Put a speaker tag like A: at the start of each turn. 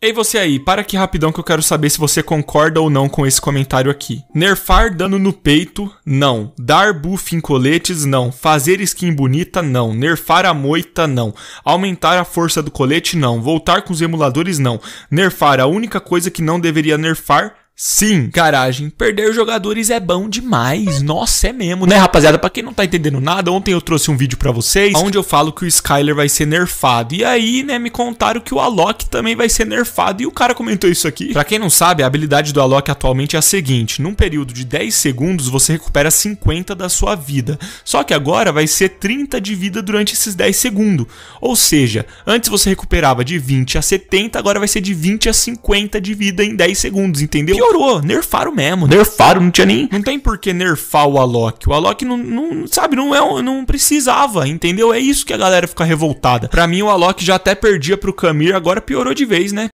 A: Ei você aí, para que rapidão que eu quero saber se você concorda ou não com esse comentário aqui. Nerfar dano no peito, não. Dar buff em coletes, não. Fazer skin bonita, não. Nerfar a moita, não. Aumentar a força do colete, não. Voltar com os emuladores, não. Nerfar a única coisa que não deveria nerfar, Sim, caragem, Perder jogadores é bom demais. Nossa, é mesmo, né, rapaziada? Pra quem não tá entendendo nada, ontem eu trouxe um vídeo para vocês onde eu falo que o Skyler vai ser nerfado. E aí, né, me contaram que o Alok também vai ser nerfado. E o cara comentou isso aqui. Pra quem não sabe, a habilidade do Alok atualmente é a seguinte: num período de 10 segundos, você recupera 50 da sua vida. Só que agora vai ser 30 de vida durante esses 10 segundos. Ou seja, antes você recuperava de 20 a 70, agora vai ser de 20 a 50 de vida em 10 segundos, entendeu? piorou. Nerfaram mesmo. Nerfaram, não tinha nem. Não tem por que nerfar o Alok. O Alok não, não sabe, não, é, não precisava, entendeu? É isso que a galera fica revoltada. Pra mim, o Alok já até perdia pro Camir, agora piorou de vez, né?